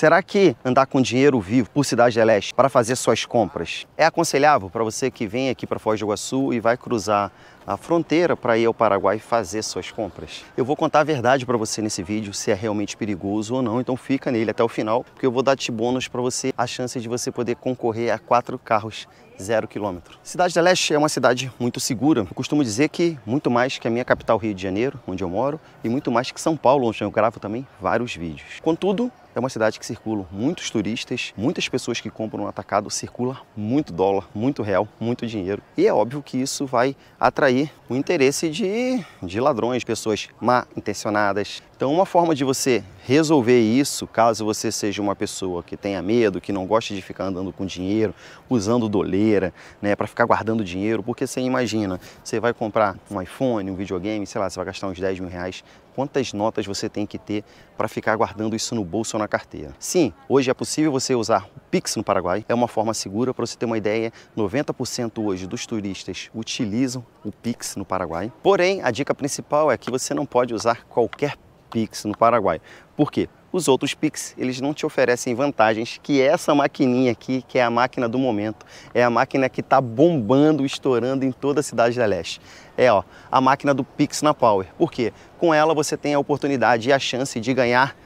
Será que andar com dinheiro vivo por Cidade de Leste para fazer suas compras é aconselhável para você que vem aqui para Foz do Iguaçu e vai cruzar a fronteira para ir ao Paraguai fazer suas compras? Eu vou contar a verdade para você nesse vídeo, se é realmente perigoso ou não, então fica nele até o final, porque eu vou dar te bônus para você, a chance de você poder concorrer a quatro carros zero quilômetro. Cidade da Leste é uma cidade muito segura. Eu costumo dizer que muito mais que a minha capital Rio de Janeiro, onde eu moro, e muito mais que São Paulo, onde eu gravo também vários vídeos. Contudo, é uma cidade que circulam muitos turistas, muitas pessoas que compram no atacado, circula muito dólar, muito real, muito dinheiro. E é óbvio que isso vai atrair o interesse de, de ladrões, pessoas mal intencionadas, então, uma forma de você resolver isso, caso você seja uma pessoa que tenha medo, que não goste de ficar andando com dinheiro, usando doleira, né, para ficar guardando dinheiro, porque você imagina, você vai comprar um iPhone, um videogame, sei lá, você vai gastar uns 10 mil reais, quantas notas você tem que ter para ficar guardando isso no bolso ou na carteira? Sim, hoje é possível você usar o Pix no Paraguai, é uma forma segura, para você ter uma ideia, 90% hoje dos turistas utilizam o Pix no Paraguai. Porém, a dica principal é que você não pode usar qualquer Pix no Paraguai. Por quê? Os outros Pix, eles não te oferecem vantagens que é essa maquininha aqui, que é a máquina do momento, é a máquina que está bombando, estourando em toda a cidade da leste. É ó, a máquina do Pix na Power. Por quê? Com ela você tem a oportunidade e a chance de ganhar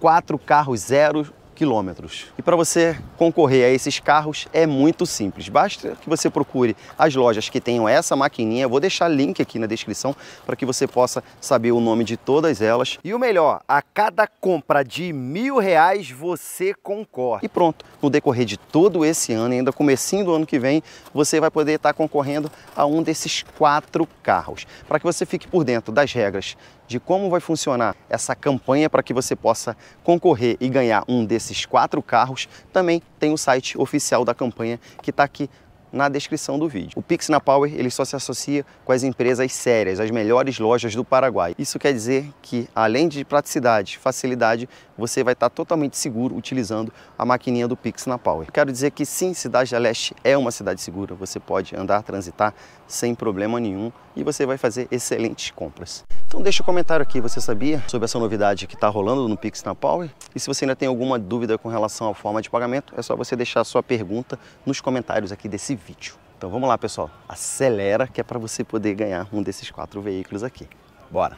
quatro carros zero quilômetros. E para você concorrer a esses carros é muito simples. Basta que você procure as lojas que tenham essa maquininha. Eu vou deixar link aqui na descrição para que você possa saber o nome de todas elas. E o melhor, a cada compra de mil reais você concorre. E pronto, no decorrer de todo esse ano, ainda comecinho do ano que vem, você vai poder estar tá concorrendo a um desses quatro carros. Para que você fique por dentro das regras de como vai funcionar essa campanha para que você possa concorrer e ganhar um desses desses quatro carros, também tem o site oficial da campanha que está aqui na descrição do vídeo. O Pix na Power ele só se associa com as empresas sérias, as melhores lojas do Paraguai. Isso quer dizer que, além de praticidade, facilidade, você vai estar totalmente seguro utilizando a maquininha do Pix na Power. Quero dizer que sim, Cidade da Leste é uma cidade segura, você pode andar, transitar sem problema nenhum e você vai fazer excelentes compras. Então deixa o um comentário aqui, você sabia sobre essa novidade que está rolando no Pix na Power? E se você ainda tem alguma dúvida com relação à forma de pagamento, é só você deixar a sua pergunta nos comentários aqui desse vídeo vídeo. Então vamos lá, pessoal. Acelera que é para você poder ganhar um desses quatro veículos aqui. Bora!